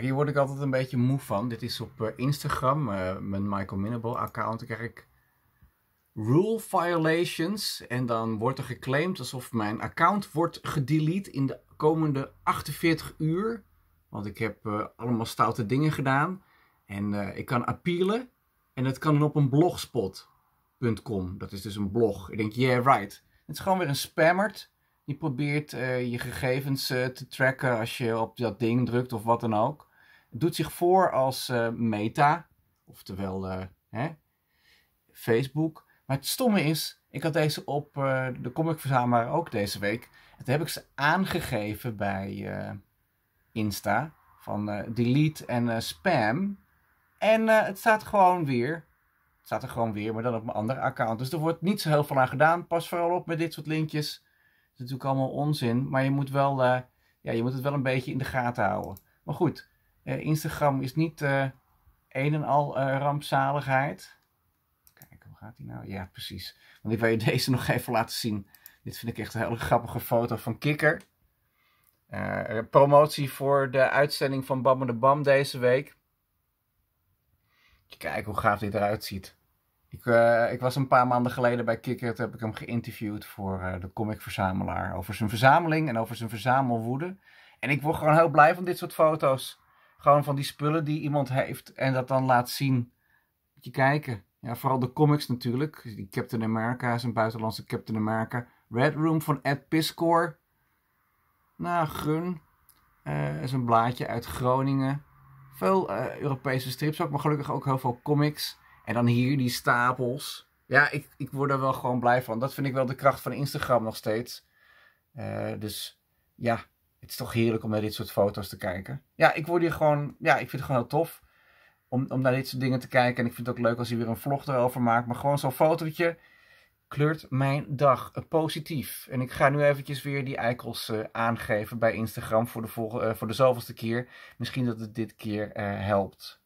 hier word ik altijd een beetje moe van. Dit is op eh, Instagram, uh, mijn Michael Minnable account. Dan krijg ik rule violations en dan wordt er geclaimd alsof mijn account wordt gedelete in de komende 48 uur. Want ik heb eh, allemaal stoute dingen gedaan. En ik kan appealen en dat kan dan op een blogspot.com. Dat is dus een blog. Ik denk, yeah right. Het is gewoon weer een spammerd die probeert eh, je gegevens eh, te tracken als je op dat ding drukt of wat dan ook. Het doet zich voor als eh, meta, oftewel hè, Facebook. Maar het stomme is, ik had deze op de Comic Verzamelaar ook deze week. Dat heb ik ze aangegeven bij Insta. Van delete en spam. En het staat gewoon weer staat er gewoon weer, maar dan op mijn andere account. Dus er wordt niet zo heel veel aan gedaan. Pas vooral op met dit soort linkjes is natuurlijk allemaal onzin, maar je moet, wel, eh, ja, je moet het wel een beetje in de gaten houden. Maar goed, eh, Instagram is niet eh, een en al rampzaligheid. Kijk, hoe gaat die nou? Ja, precies. Want ik wil je deze nog even laten zien. Dit vind ik echt een hele grappige foto van Kikker. promotie voor de uitzending van Bam de Bam deze week. Kijk hoe gaaf dit eruit ziet. Ik, eh, ik was een paar maanden geleden bij Kikker, heb ik hem geïnterviewd voor eh, de Comic Verzamelaar. Over zijn verzameling en over zijn verzamelwoede. En ik word gewoon heel blij van dit soort foto's. Gewoon van die spullen die iemand heeft en dat dan laat zien. Moet je kijken. Ja, vooral de comics natuurlijk. Die Captain America is een buitenlandse Captain America. Red Room van Ed Piscor. Nou, Gun. Uh, is een blaadje uit Groningen. Veel Europese strips ook, maar gelukkig ook heel veel comics. En dan hier die stapels. Ja, ik, ik word er wel gewoon blij van. Dat vind ik wel de kracht van Instagram nog steeds. Eh, dus ja, het is toch heerlijk om naar dit soort foto's te kijken. Ja, ik word hier gewoon, ja, ik vind het gewoon heel tof om, om naar dit soort dingen te kijken. En ik vind het ook leuk als je weer een vlog erover maakt. Maar gewoon zo'n fotootje kleurt mijn dag positief. En ik ga nu eventjes weer die eikels eh, aangeven bij Instagram voor de, eh, voor de zoveelste keer. Misschien dat het dit keer helpt.